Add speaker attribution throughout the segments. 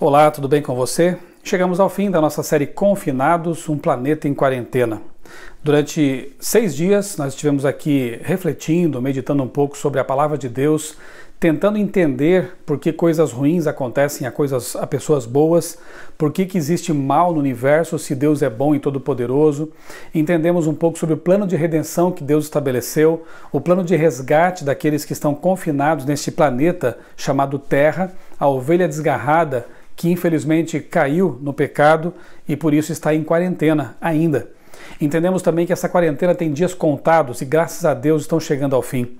Speaker 1: Olá, tudo bem com você? Chegamos ao fim da nossa série Confinados, um planeta em quarentena. Durante seis dias, nós estivemos aqui refletindo, meditando um pouco sobre a palavra de Deus, tentando entender por que coisas ruins acontecem a, coisas, a pessoas boas, por que, que existe mal no universo se Deus é bom e todo-poderoso. Entendemos um pouco sobre o plano de redenção que Deus estabeleceu, o plano de resgate daqueles que estão confinados neste planeta chamado Terra, a ovelha desgarrada que infelizmente caiu no pecado e por isso está em quarentena ainda. Entendemos também que essa quarentena tem dias contados e graças a Deus estão chegando ao fim.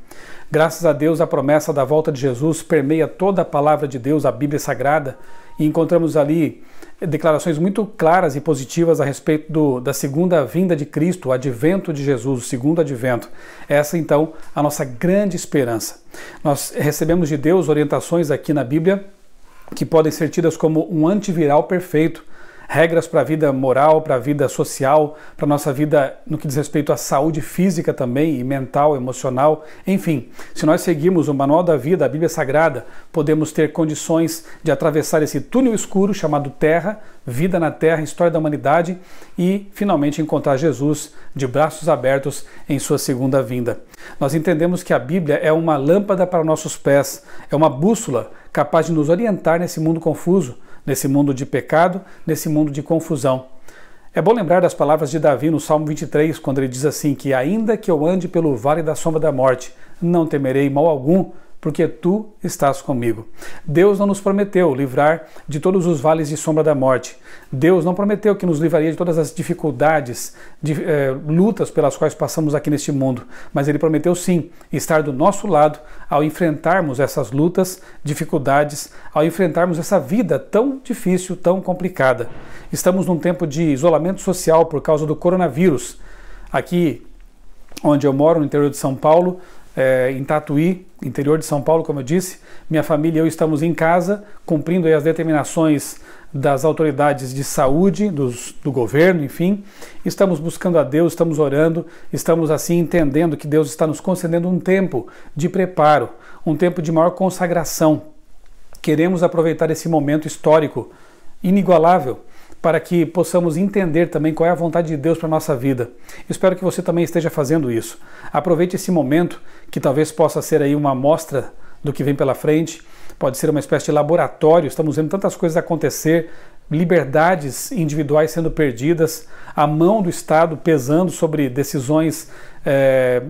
Speaker 1: Graças a Deus a promessa da volta de Jesus permeia toda a palavra de Deus, a Bíblia Sagrada, e encontramos ali declarações muito claras e positivas a respeito do, da segunda vinda de Cristo, o advento de Jesus, o segundo advento. Essa então a nossa grande esperança. Nós recebemos de Deus orientações aqui na Bíblia que podem ser tidas como um antiviral perfeito, regras para a vida moral, para a vida social, para a nossa vida no que diz respeito à saúde física também, e mental, emocional, enfim. Se nós seguirmos o manual da vida, a Bíblia Sagrada, podemos ter condições de atravessar esse túnel escuro chamado Terra, vida na Terra, história da humanidade e finalmente encontrar Jesus de braços abertos em sua segunda vinda. Nós entendemos que a Bíblia é uma lâmpada para nossos pés, é uma bússola capaz de nos orientar nesse mundo confuso, nesse mundo de pecado, nesse mundo de confusão. É bom lembrar das palavras de Davi no Salmo 23, quando ele diz assim: Que ainda que eu ande pelo vale da sombra da morte, não temerei mal algum, porque tu estás comigo. Deus não nos prometeu livrar de todos os vales de sombra da morte. Deus não prometeu que nos livraria de todas as dificuldades, de, eh, lutas pelas quais passamos aqui neste mundo, mas Ele prometeu sim estar do nosso lado ao enfrentarmos essas lutas, dificuldades, ao enfrentarmos essa vida tão difícil, tão complicada. Estamos num tempo de isolamento social por causa do coronavírus. Aqui onde eu moro, no interior de São Paulo, é, em Tatuí, interior de São Paulo, como eu disse. Minha família e eu estamos em casa, cumprindo as determinações das autoridades de saúde, dos, do governo, enfim. Estamos buscando a Deus, estamos orando, estamos assim entendendo que Deus está nos concedendo um tempo de preparo, um tempo de maior consagração. Queremos aproveitar esse momento histórico, inigualável, para que possamos entender também qual é a vontade de Deus para a nossa vida. Espero que você também esteja fazendo isso. Aproveite esse momento, que talvez possa ser aí uma amostra do que vem pela frente, pode ser uma espécie de laboratório, estamos vendo tantas coisas acontecer, liberdades individuais sendo perdidas, a mão do Estado pesando sobre decisões é,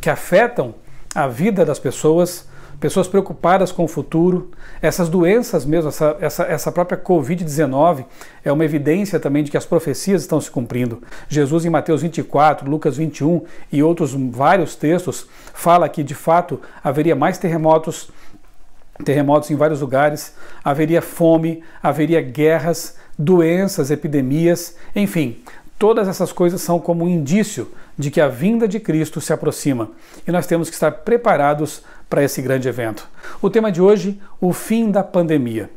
Speaker 1: que afetam a vida das pessoas pessoas preocupadas com o futuro, essas doenças mesmo, essa, essa, essa própria Covid-19 é uma evidência também de que as profecias estão se cumprindo. Jesus, em Mateus 24, Lucas 21 e outros vários textos, fala que de fato haveria mais terremotos. Terremotos em vários lugares, haveria fome, haveria guerras, doenças, epidemias, enfim, Todas essas coisas são como um indício de que a vinda de Cristo se aproxima e nós temos que estar preparados para esse grande evento. O tema de hoje, o fim da pandemia.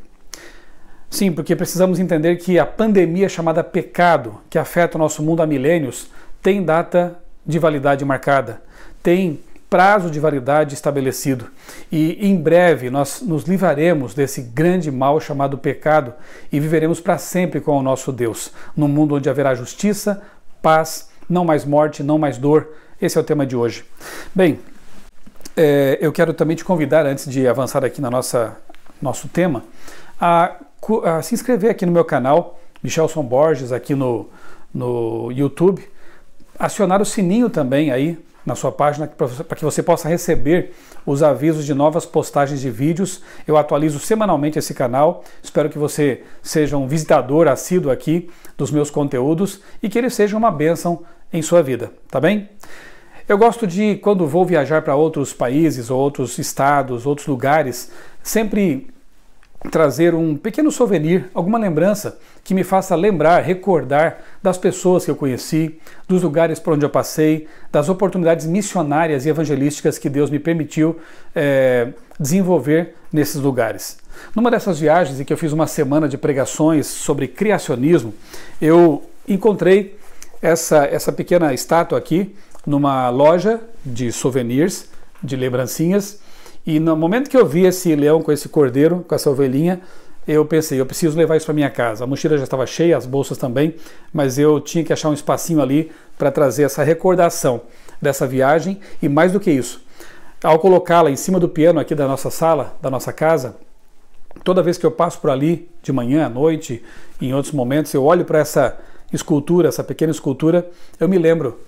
Speaker 1: Sim, porque precisamos entender que a pandemia chamada pecado, que afeta o nosso mundo há milênios, tem data de validade marcada, tem prazo de validade estabelecido. E em breve nós nos livraremos desse grande mal chamado pecado e viveremos para sempre com o nosso Deus, num mundo onde haverá justiça, paz, não mais morte, não mais dor. Esse é o tema de hoje. Bem, é, eu quero também te convidar, antes de avançar aqui na nossa nosso tema, a, a se inscrever aqui no meu canal, Michelson Borges, aqui no, no YouTube. Acionar o sininho também aí na sua página para que você possa receber os avisos de novas postagens de vídeos. Eu atualizo semanalmente esse canal. Espero que você seja um visitador assíduo aqui dos meus conteúdos e que eles sejam uma bênção em sua vida, tá bem? Eu gosto de, quando vou viajar para outros países, ou outros estados, outros lugares, sempre trazer um pequeno souvenir, alguma lembrança que me faça lembrar, recordar das pessoas que eu conheci, dos lugares por onde eu passei, das oportunidades missionárias e evangelísticas que Deus me permitiu é, desenvolver nesses lugares. Numa dessas viagens em que eu fiz uma semana de pregações sobre criacionismo, eu encontrei essa, essa pequena estátua aqui numa loja de souvenirs, de lembrancinhas, e no momento que eu vi esse leão com esse cordeiro, com essa ovelhinha, eu pensei, eu preciso levar isso para minha casa. A mochila já estava cheia, as bolsas também, mas eu tinha que achar um espacinho ali para trazer essa recordação dessa viagem e mais do que isso, ao colocá-la em cima do piano aqui da nossa sala, da nossa casa, toda vez que eu passo por ali, de manhã, à noite, em outros momentos, eu olho para essa escultura, essa pequena escultura, eu me lembro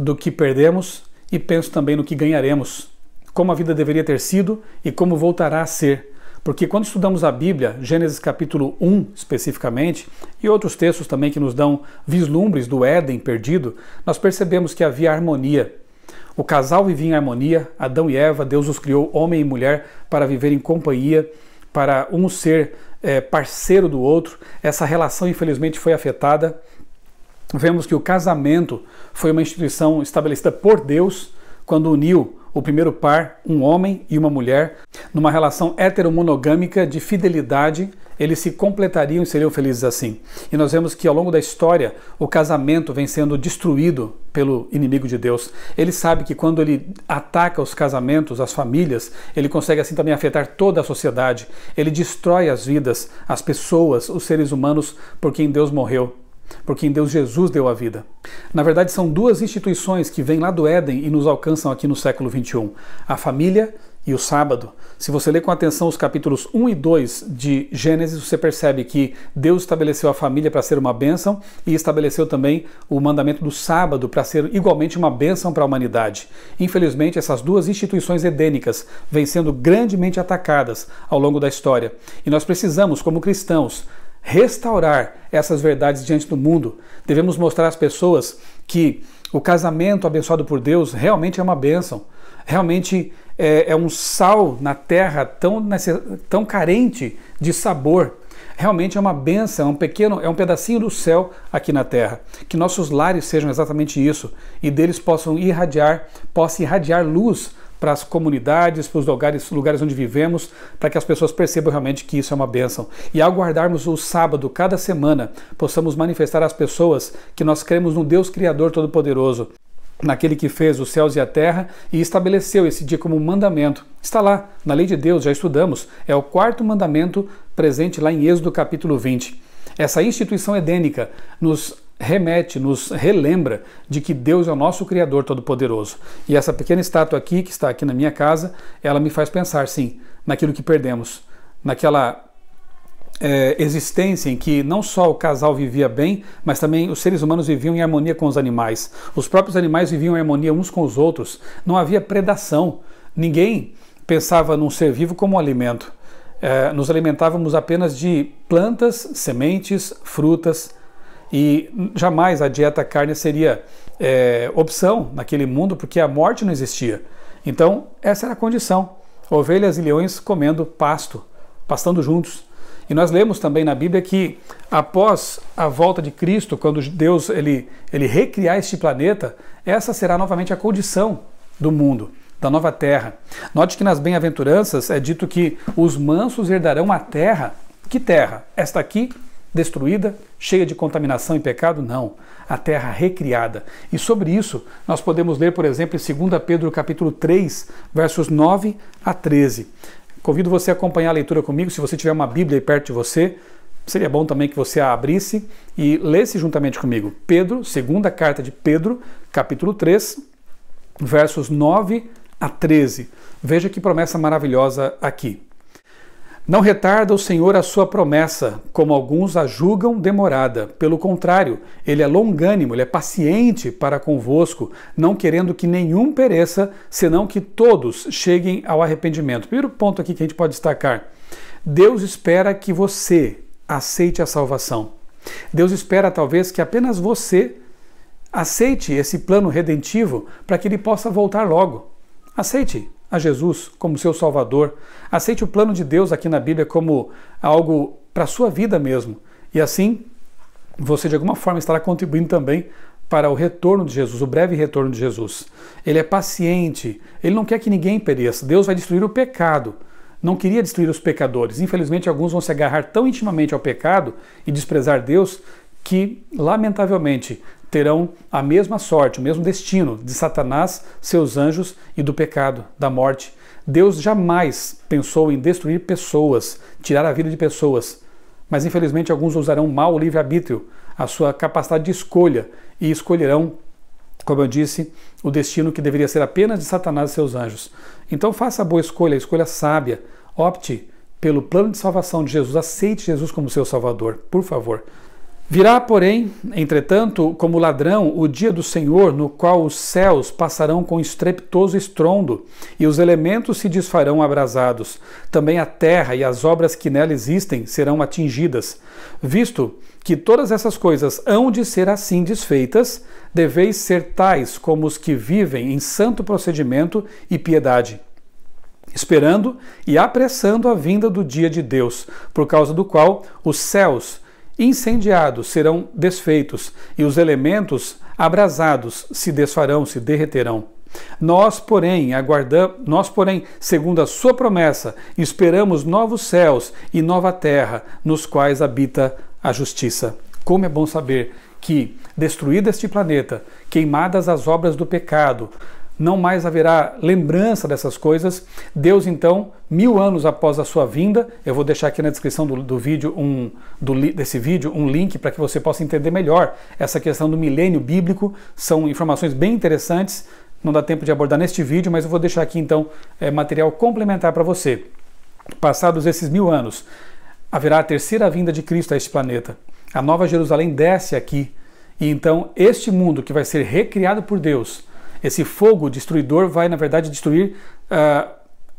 Speaker 1: do que perdemos e penso também no que ganharemos, como a vida deveria ter sido e como voltará a ser. Porque quando estudamos a Bíblia, Gênesis capítulo 1 especificamente, e outros textos também que nos dão vislumbres do Éden perdido, nós percebemos que havia harmonia. O casal vivia em harmonia, Adão e Eva, Deus os criou homem e mulher para viver em companhia, para um ser é, parceiro do outro. Essa relação, infelizmente, foi afetada vemos que o casamento foi uma instituição estabelecida por Deus quando uniu o primeiro par, um homem e uma mulher, numa relação heteromonogâmica de fidelidade, eles se completariam e seriam felizes assim. E nós vemos que ao longo da história, o casamento vem sendo destruído pelo inimigo de Deus. Ele sabe que quando ele ataca os casamentos, as famílias, ele consegue assim também afetar toda a sociedade. Ele destrói as vidas, as pessoas, os seres humanos por quem Deus morreu porque em Deus Jesus deu a vida. Na verdade, são duas instituições que vêm lá do Éden e nos alcançam aqui no século XXI: a família e o sábado. Se você ler com atenção os capítulos 1 e 2 de Gênesis, você percebe que Deus estabeleceu a família para ser uma bênção e estabeleceu também o mandamento do sábado para ser igualmente uma bênção para a humanidade. Infelizmente, essas duas instituições edênicas vêm sendo grandemente atacadas ao longo da história e nós precisamos, como cristãos, restaurar essas verdades diante do mundo. Devemos mostrar às pessoas que o casamento abençoado por Deus realmente é uma bênção, realmente é, é um sal na terra tão, tão carente de sabor. Realmente é uma benção, é um pequeno, é um pedacinho do céu aqui na terra. Que nossos lares sejam exatamente isso e deles possam irradiar, possa irradiar luz para as comunidades, para os lugares, lugares onde vivemos, para que as pessoas percebam realmente que isso é uma bênção. E ao guardarmos o sábado cada semana, possamos manifestar às pessoas que nós cremos no Deus Criador Todo-Poderoso, naquele que fez os céus e a terra e estabeleceu esse dia como um mandamento. Está lá, na lei de Deus, já estudamos, é o quarto mandamento presente lá em Êxodo capítulo 20. Essa instituição edênica nos remete, nos relembra de que Deus é o nosso Criador Todo-Poderoso. E essa pequena estátua aqui, que está aqui na minha casa, ela me faz pensar, sim, naquilo que perdemos, naquela é, existência em que não só o casal vivia bem, mas também os seres humanos viviam em harmonia com os animais. Os próprios animais viviam em harmonia uns com os outros. Não havia predação. Ninguém pensava num ser vivo como um alimento. É, nos alimentávamos apenas de plantas, sementes, frutas, e jamais a dieta carne seria é, opção naquele mundo, porque a morte não existia. Então, essa era a condição. Ovelhas e leões comendo pasto, pastando juntos. E nós lemos também na Bíblia que após a volta de Cristo, quando Deus ele, ele recriar este planeta, essa será novamente a condição do mundo, da nova terra. Note que nas bem-aventuranças é dito que os mansos herdarão a terra. Que terra? Esta aqui destruída, cheia de contaminação e pecado? Não, a terra recriada. E sobre isso, nós podemos ler, por exemplo, em 2 Pedro capítulo 3, versos 9 a 13. Convido você a acompanhar a leitura comigo, se você tiver uma Bíblia aí perto de você, seria bom também que você a abrisse e lesse juntamente comigo. Pedro, segunda carta de Pedro, capítulo 3, versos 9 a 13. Veja que promessa maravilhosa aqui. Não retarda o Senhor a sua promessa, como alguns a julgam demorada. Pelo contrário, ele é longânimo, ele é paciente para convosco, não querendo que nenhum pereça, senão que todos cheguem ao arrependimento. Primeiro ponto aqui que a gente pode destacar: Deus espera que você aceite a salvação. Deus espera talvez que apenas você aceite esse plano redentivo para que ele possa voltar logo. Aceite, a Jesus como seu Salvador. Aceite o plano de Deus aqui na Bíblia como algo para a sua vida mesmo. E assim, você de alguma forma estará contribuindo também para o retorno de Jesus, o breve retorno de Jesus. Ele é paciente, ele não quer que ninguém pereça. Deus vai destruir o pecado. Não queria destruir os pecadores. Infelizmente, alguns vão se agarrar tão intimamente ao pecado e desprezar Deus que, lamentavelmente, terão a mesma sorte, o mesmo destino de Satanás, seus anjos e do pecado, da morte. Deus jamais pensou em destruir pessoas, tirar a vida de pessoas, mas infelizmente alguns usarão mal o livre-arbítrio, a sua capacidade de escolha, e escolherão, como eu disse, o destino que deveria ser apenas de Satanás e seus anjos. Então faça a boa escolha, a escolha sábia, opte pelo plano de salvação de Jesus, aceite Jesus como seu Salvador, por favor. Virá, porém, entretanto, como ladrão, o dia do Senhor, no qual os céus passarão com estrepitoso estrondo, e os elementos se desfarão abrasados. Também a terra e as obras que nela existem serão atingidas. Visto que todas essas coisas hão de ser assim desfeitas, deveis ser tais como os que vivem em santo procedimento e piedade esperando e apressando a vinda do dia de Deus, por causa do qual os céus incendiados serão desfeitos, e os elementos abrasados se desfarão, se derreterão. Nós, porém, aguardamos, nós, porém, segundo a sua promessa, esperamos novos céus e nova terra, nos quais habita a justiça. Como é bom saber que, destruído este planeta, queimadas as obras do pecado, não mais haverá lembrança dessas coisas. Deus, então, mil anos após a sua vinda, eu vou deixar aqui na descrição do, do vídeo um do, desse vídeo um link para que você possa entender melhor essa questão do milênio bíblico. São informações bem interessantes. Não dá tempo de abordar neste vídeo, mas eu vou deixar aqui então é, material complementar para você. Passados esses mil anos, haverá a terceira vinda de Cristo a este planeta. A Nova Jerusalém desce aqui. E então, este mundo que vai ser recriado por Deus esse fogo destruidor vai, na verdade, destruir uh,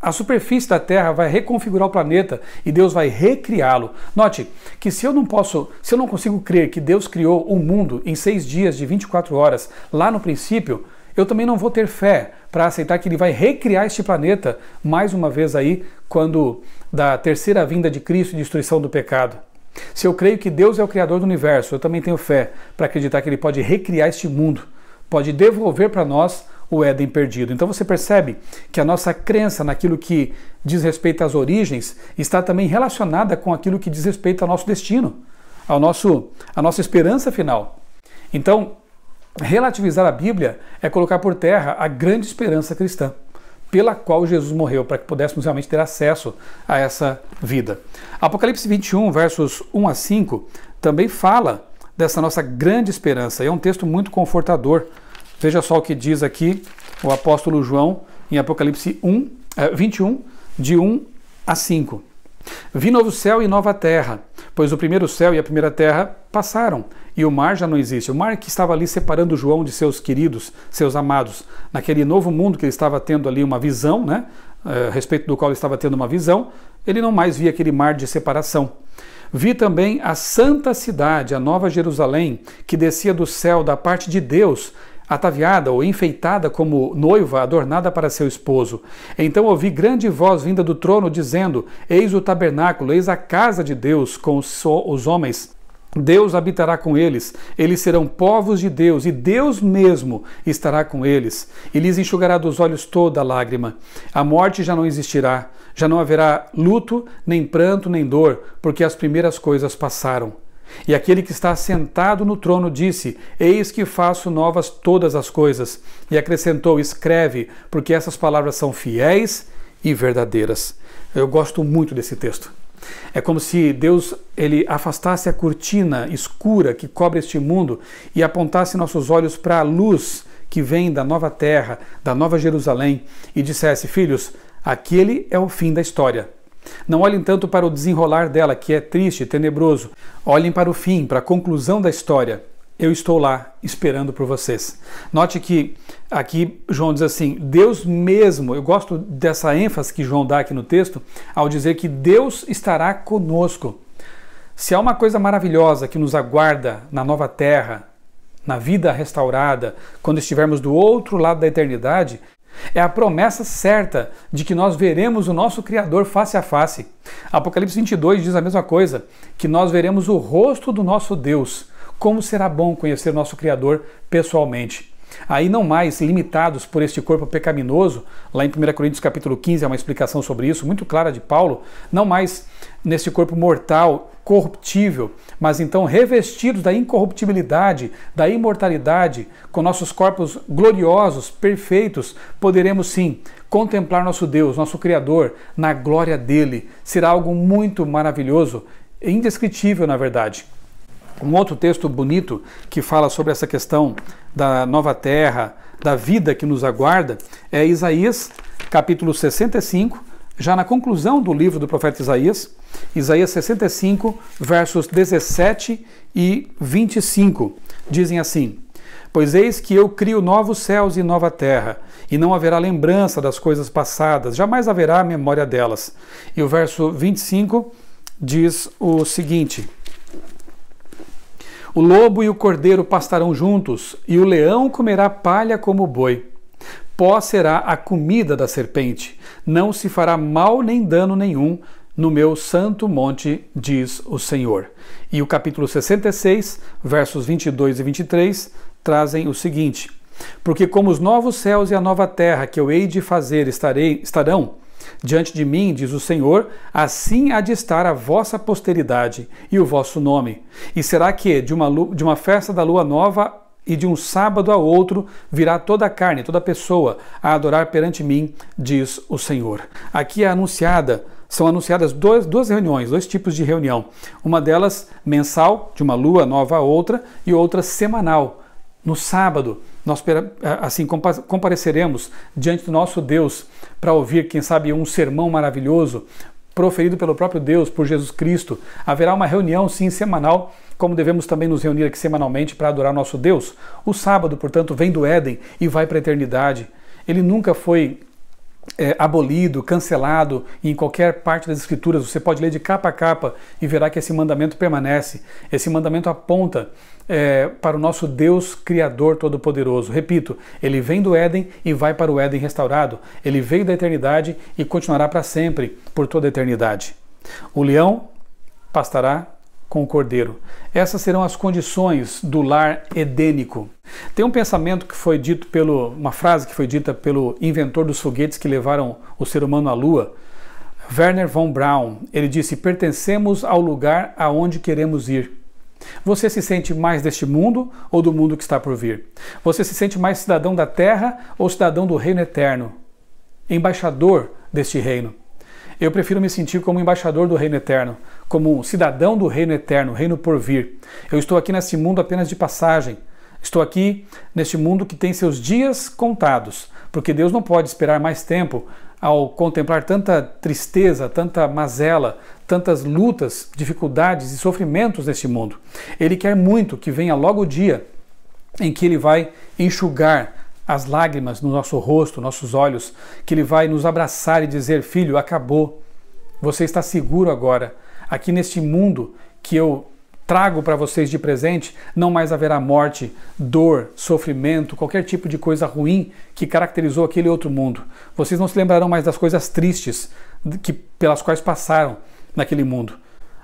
Speaker 1: a superfície da Terra, vai reconfigurar o planeta e Deus vai recriá-lo. Note que se eu não posso, se eu não consigo crer que Deus criou o um mundo em seis dias de 24 horas lá no princípio, eu também não vou ter fé para aceitar que ele vai recriar este planeta mais uma vez aí quando da terceira vinda de Cristo e destruição do pecado. Se eu creio que Deus é o criador do universo, eu também tenho fé para acreditar que ele pode recriar este mundo pode devolver para nós o Éden perdido. Então você percebe que a nossa crença naquilo que diz respeito às origens está também relacionada com aquilo que diz respeito ao nosso destino, ao nosso, à nossa esperança final. Então, relativizar a Bíblia é colocar por terra a grande esperança cristã, pela qual Jesus morreu, para que pudéssemos realmente ter acesso a essa vida. Apocalipse 21, versos 1 a 5, também fala dessa nossa grande esperança. E é um texto muito confortador. Veja só o que diz aqui o apóstolo João em Apocalipse 1, 21, eh, de 1 a 5. Vi novo céu e nova terra, pois o primeiro céu e a primeira terra passaram, e o mar já não existe. O mar que estava ali separando João de seus queridos, seus amados, naquele novo mundo que ele estava tendo ali uma visão, né? Eh, a respeito do qual ele estava tendo uma visão, ele não mais via aquele mar de separação. Vi também a santa cidade, a Nova Jerusalém, que descia do céu da parte de Deus, ataviada ou enfeitada como noiva adornada para seu esposo. Então ouvi grande voz vinda do trono, dizendo: Eis o tabernáculo, eis a casa de Deus com os homens Deus habitará com eles, eles serão povos de Deus, e Deus mesmo estará com eles, e lhes enxugará dos olhos toda lágrima. A morte já não existirá, já não haverá luto, nem pranto, nem dor, porque as primeiras coisas passaram. E aquele que está sentado no trono disse: Eis que faço novas todas as coisas. E acrescentou: Escreve, porque essas palavras são fiéis e verdadeiras. Eu gosto muito desse texto. É como se Deus ele afastasse a cortina escura que cobre este mundo e apontasse nossos olhos para a luz que vem da nova terra, da nova Jerusalém, e dissesse: Filhos, aquele é o fim da história. Não olhem tanto para o desenrolar dela, que é triste, e tenebroso. Olhem para o fim, para a conclusão da história eu estou lá esperando por vocês. Note que aqui João diz assim: Deus mesmo, eu gosto dessa ênfase que João dá aqui no texto, ao dizer que Deus estará conosco. Se há uma coisa maravilhosa que nos aguarda na nova terra, na vida restaurada, quando estivermos do outro lado da eternidade, é a promessa certa de que nós veremos o nosso Criador face a face. Apocalipse 22 diz a mesma coisa, que nós veremos o rosto do nosso Deus como será bom conhecer nosso Criador pessoalmente. Aí não mais limitados por este corpo pecaminoso, lá em 1 Coríntios capítulo 15 há uma explicação sobre isso, muito clara de Paulo, não mais neste corpo mortal, corruptível, mas então revestidos da incorruptibilidade, da imortalidade, com nossos corpos gloriosos, perfeitos, poderemos sim contemplar nosso Deus, nosso Criador, na glória dele. Será algo muito maravilhoso, indescritível, na verdade. Um outro texto bonito que fala sobre essa questão da nova terra, da vida que nos aguarda, é Isaías, capítulo 65, já na conclusão do livro do profeta Isaías, Isaías 65, versos 17 e 25, dizem assim: Pois eis que eu crio novos céus e nova terra, e não haverá lembrança das coisas passadas, jamais haverá memória delas. E o verso 25 diz o seguinte: o lobo e o cordeiro pastarão juntos, e o leão comerá palha como o boi. Pó será a comida da serpente, não se fará mal nem dano nenhum no meu santo monte, diz o Senhor. E o capítulo 66, versos 22 e 23, trazem o seguinte: Porque como os novos céus e a nova terra que eu hei de fazer estarei, estarão Diante de mim, diz o Senhor, assim há de estar a vossa posteridade e o vosso nome. E será que de uma, de uma festa da lua nova e de um sábado a outro virá toda a carne, toda a pessoa a adorar perante mim, diz o Senhor. Aqui é anunciada, são anunciadas dois, duas reuniões, dois tipos de reunião. Uma delas mensal, de uma lua nova a outra, e outra semanal, no sábado, nós é, assim compareceremos diante do nosso Deus para ouvir, quem sabe, um sermão maravilhoso proferido pelo próprio Deus, por Jesus Cristo. Haverá uma reunião, sim, semanal, como devemos também nos reunir aqui semanalmente para adorar nosso Deus. O sábado, portanto, vem do Éden e vai para a eternidade. Ele nunca foi é, abolido, cancelado em qualquer parte das Escrituras. Você pode ler de capa a capa e verá que esse mandamento permanece. Esse mandamento aponta é, para o nosso Deus Criador Todo-Poderoso. Repito, ele vem do Éden e vai para o Éden restaurado. Ele veio da eternidade e continuará para sempre, por toda a eternidade. O leão pastará com o cordeiro. Essas serão as condições do lar edênico. Tem um pensamento que foi dito pelo uma frase que foi dita pelo inventor dos foguetes que levaram o ser humano à lua, Werner von Braun. Ele disse: "Pertencemos ao lugar aonde queremos ir". Você se sente mais deste mundo ou do mundo que está por vir? Você se sente mais cidadão da terra ou cidadão do reino eterno? Embaixador deste reino. Eu prefiro me sentir como embaixador do reino eterno, como um cidadão do reino eterno, reino por vir. Eu estou aqui nesse mundo apenas de passagem. Estou aqui neste mundo que tem seus dias contados, porque Deus não pode esperar mais tempo ao contemplar tanta tristeza, tanta mazela, tantas lutas, dificuldades e sofrimentos neste mundo. Ele quer muito que venha logo o dia em que ele vai enxugar as lágrimas no nosso rosto, nossos olhos, que ele vai nos abraçar e dizer: Filho, acabou. Você está seguro agora aqui neste mundo que eu trago para vocês de presente, não mais haverá morte, dor, sofrimento, qualquer tipo de coisa ruim que caracterizou aquele outro mundo. Vocês não se lembrarão mais das coisas tristes que, pelas quais passaram naquele mundo.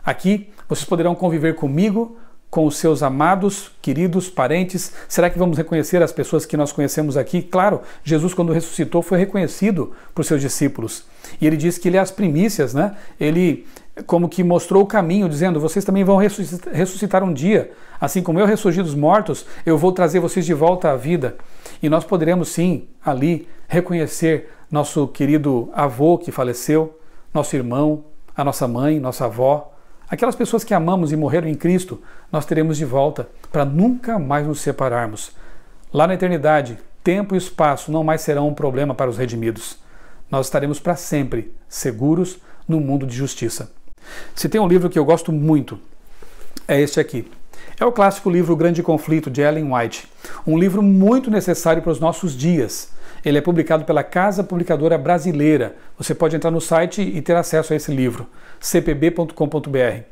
Speaker 1: Aqui vocês poderão conviver comigo, com os seus amados, queridos, parentes? Será que vamos reconhecer as pessoas que nós conhecemos aqui? Claro, Jesus, quando ressuscitou, foi reconhecido por seus discípulos. E ele diz que ele é as primícias, né? Ele como que mostrou o caminho, dizendo: Vocês também vão ressuscitar um dia. Assim como eu ressurgi dos mortos, eu vou trazer vocês de volta à vida. E nós poderemos sim, ali, reconhecer nosso querido avô que faleceu, nosso irmão, a nossa mãe, nossa avó Aquelas pessoas que amamos e morreram em Cristo, nós teremos de volta para nunca mais nos separarmos. Lá na eternidade, tempo e espaço não mais serão um problema para os redimidos. Nós estaremos para sempre seguros no mundo de justiça. Se tem um livro que eu gosto muito, é este aqui. É o clássico livro O Grande Conflito de Ellen White, um livro muito necessário para os nossos dias ele é publicado pela Casa Publicadora Brasileira. Você pode entrar no site e ter acesso a esse livro, cpb.com.br.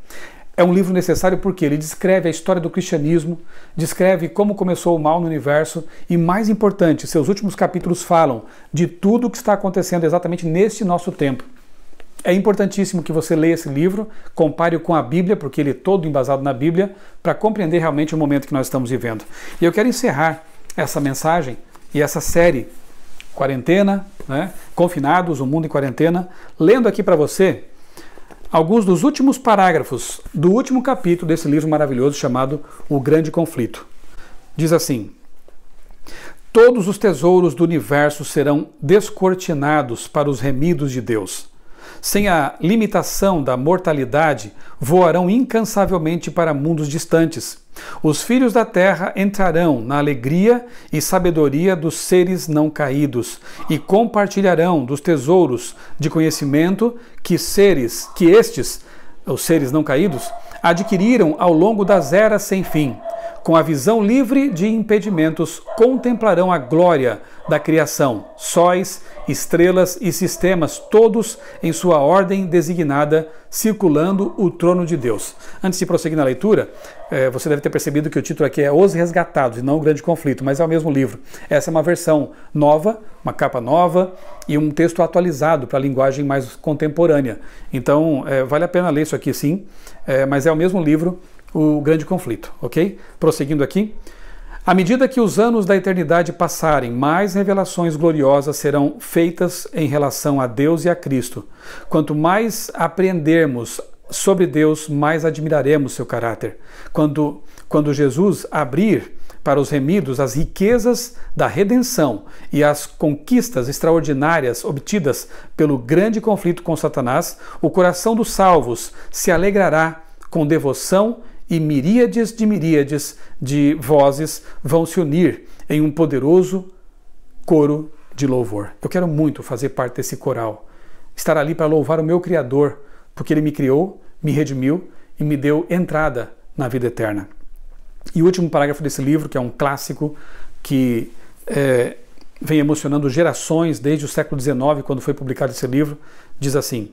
Speaker 1: É um livro necessário porque ele descreve a história do cristianismo, descreve como começou o mal no universo e, mais importante, seus últimos capítulos falam de tudo o que está acontecendo exatamente neste nosso tempo. É importantíssimo que você leia esse livro, compare-o com a Bíblia, porque ele é todo embasado na Bíblia, para compreender realmente o momento que nós estamos vivendo. E eu quero encerrar essa mensagem e essa série quarentena, né? confinados, o mundo em quarentena, lendo aqui para você alguns dos últimos parágrafos do último capítulo desse livro maravilhoso chamado O Grande Conflito. Diz assim: Todos os tesouros do universo serão descortinados para os remidos de Deus. Sem a limitação da mortalidade, voarão incansavelmente para mundos distantes os filhos da terra entrarão na alegria e sabedoria dos seres não caídos e compartilharão dos tesouros de conhecimento que seres, que estes, os seres não caídos, adquiriram ao longo das eras sem fim. Com a visão livre de impedimentos, contemplarão a glória da criação: sóis, estrelas e sistemas, todos em sua ordem designada, circulando o trono de Deus. Antes de prosseguir na leitura, eh, você deve ter percebido que o título aqui é Os Resgatados e não O Grande Conflito, mas é o mesmo livro. Essa é uma versão nova, uma capa nova e um texto atualizado para a linguagem mais contemporânea. Então, eh, vale a pena ler isso aqui sim, eh, mas é o mesmo livro, O Grande Conflito, ok? Prosseguindo aqui. À medida que os anos da eternidade passarem, mais revelações gloriosas serão feitas em relação a Deus e a Cristo. Quanto mais aprendermos sobre Deus, mais admiraremos seu caráter. Quando, quando Jesus abrir para os remidos as riquezas da redenção e as conquistas extraordinárias obtidas pelo grande conflito com Satanás, o coração dos salvos se alegrará com devoção e miríades de miríades de vozes vão se unir em um poderoso coro de louvor. Eu quero muito fazer parte desse coral, estar ali para louvar o meu Criador, porque ele me criou, me redimiu e me deu entrada na vida eterna. E o último parágrafo desse livro, que é um clássico que é, vem emocionando gerações desde o século XIX, quando foi publicado esse livro, diz assim: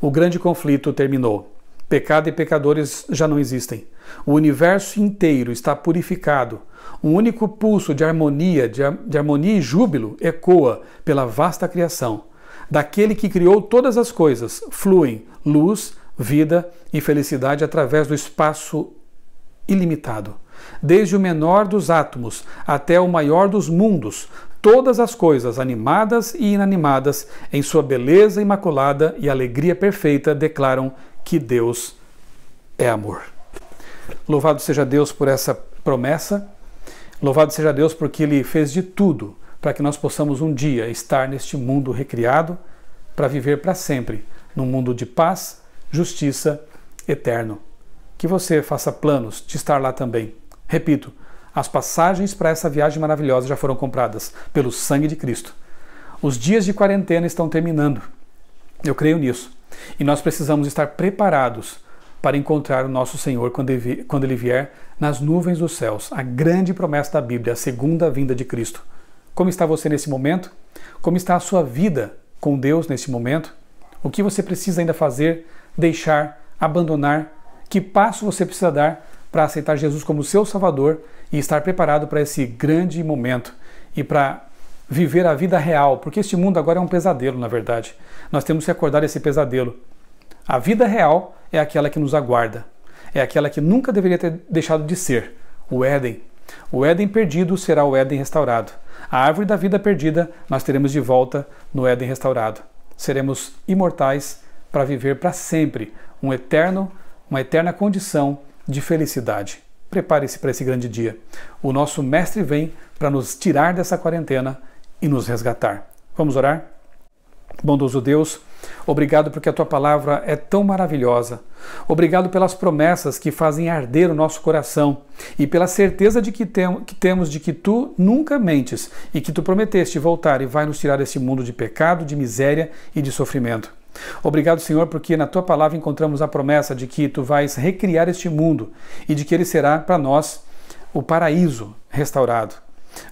Speaker 1: O grande conflito terminou. Pecado e pecadores já não existem. O universo inteiro está purificado. Um único pulso de harmonia, de, de harmonia e júbilo ecoa pela vasta criação. Daquele que criou todas as coisas fluem luz, vida e felicidade através do espaço ilimitado. Desde o menor dos átomos até o maior dos mundos, todas as coisas, animadas e inanimadas, em sua beleza imaculada e alegria perfeita, declaram que Deus é amor. Louvado seja Deus por essa promessa. Louvado seja Deus porque Ele fez de tudo para que nós possamos um dia estar neste mundo recriado para viver para sempre num mundo de paz, justiça, eterno. Que você faça planos de estar lá também. Repito, as passagens para essa viagem maravilhosa já foram compradas pelo sangue de Cristo. Os dias de quarentena estão terminando. Eu creio nisso. E nós precisamos estar preparados para encontrar o nosso Senhor quando ele vier nas nuvens dos céus, a grande promessa da Bíblia, a segunda vinda de Cristo. Como está você nesse momento? Como está a sua vida com Deus nesse momento? O que você precisa ainda fazer, deixar, abandonar? Que passo você precisa dar para aceitar Jesus como seu Salvador e estar preparado para esse grande momento e para viver a vida real, porque este mundo agora é um pesadelo, na verdade. Nós temos que acordar esse pesadelo. A vida real é aquela que nos aguarda, é aquela que nunca deveria ter deixado de ser, o Éden. O Éden perdido será o Éden restaurado. A árvore da vida perdida nós teremos de volta no Éden restaurado. Seremos imortais para viver para sempre um eterno, uma eterna condição de felicidade. Prepare-se para esse grande dia. O nosso mestre vem para nos tirar dessa quarentena e nos resgatar. Vamos orar? Bondoso Deus, obrigado porque a tua palavra é tão maravilhosa. Obrigado pelas promessas que fazem arder o nosso coração e pela certeza de que, tem, que, temos de que tu nunca mentes e que tu prometeste voltar e vai nos tirar desse mundo de pecado, de miséria e de sofrimento. Obrigado, Senhor, porque na tua palavra encontramos a promessa de que tu vais recriar este mundo e de que ele será para nós o paraíso restaurado.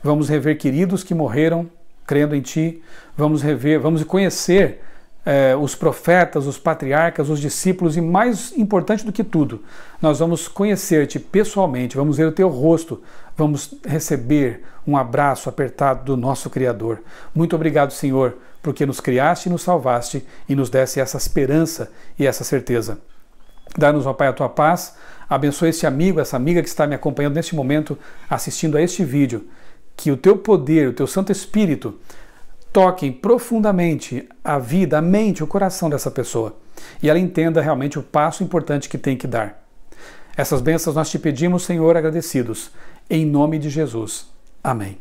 Speaker 1: Vamos rever queridos que morreram crendo em Ti. Vamos rever, vamos conhecer é, os profetas, os patriarcas, os discípulos e, mais importante do que tudo, nós vamos conhecer-te pessoalmente, vamos ver o Teu rosto, vamos receber um abraço apertado do nosso Criador. Muito obrigado, Senhor, porque nos criaste e nos salvaste e nos desse essa esperança e essa certeza. Dá-nos, ó Pai, a tua paz. Abençoe este amigo, essa amiga que está me acompanhando neste momento, assistindo a este vídeo que o teu poder, o teu Santo Espírito, toquem profundamente a vida, a mente, o coração dessa pessoa e ela entenda realmente o passo importante que tem que dar. Essas bênçãos nós te pedimos, Senhor, agradecidos, em nome de Jesus. Amém.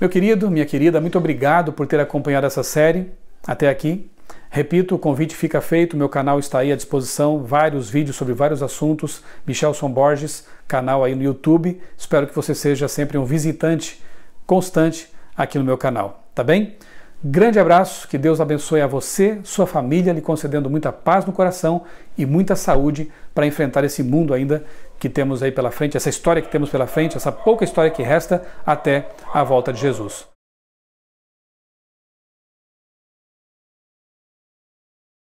Speaker 1: Meu querido, minha querida, muito obrigado por ter acompanhado essa série até aqui. Repito, o convite fica feito, meu canal está aí à disposição, vários vídeos sobre vários assuntos, Michelson Borges, canal aí no YouTube. Espero que você seja sempre um visitante constante aqui no meu canal, tá bem? Grande abraço, que Deus abençoe a você, sua família, lhe concedendo muita paz no coração e muita saúde para enfrentar esse mundo ainda que temos aí pela frente, essa história que temos pela frente, essa pouca história que resta até a volta de Jesus.